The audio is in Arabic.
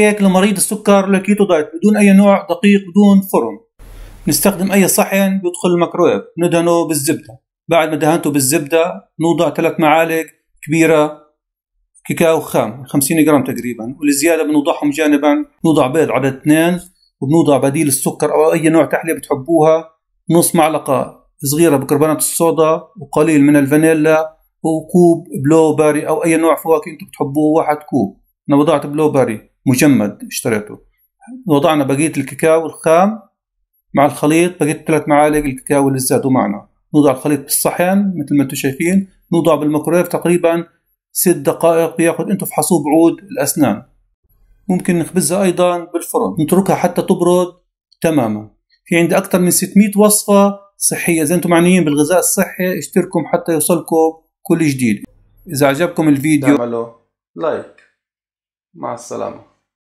لمريض السكر لكيتو دايت بدون أي نوع دقيق بدون فرن نستخدم أي صحن بيدخل الميكرويف ندهنه بالزبدة بعد ما دهنته بالزبدة نوضع ثلاث معالق كبيرة كاكاو خام 50 جرام تقريبا ولزياده بنوضعهم جانبا نوضع بيض عدد اثنين وبنوضع بديل السكر أو أي نوع تحلية بتحبوها نص معلقة صغيرة بكربونات الصودا وقليل من الفانيلا وكوب بلو باري أو أي نوع فواكه أنتم بتحبوه واحد كوب أنا وضعت بلو باري مجمد اشتريته وضعنا بقية الكاكاو الخام مع الخليط بقية ثلاث معالق الكاكاو اللي زادوا معنا نوضع الخليط بالصحن مثل ما انتم شايفين نوضع بالميكرويف تقريبا ست دقائق بياخذ انتم فحصوه بعود الاسنان ممكن نخبزها ايضا بالفرن نتركها حتى تبرد تماما في عندي اكثر من 600 وصفه صحيه اذا انتم معنيين بالغذاء الصحي اشتركوا حتى يوصلكم كل جديد اذا عجبكم الفيديو اعملوا لايك مع السلامه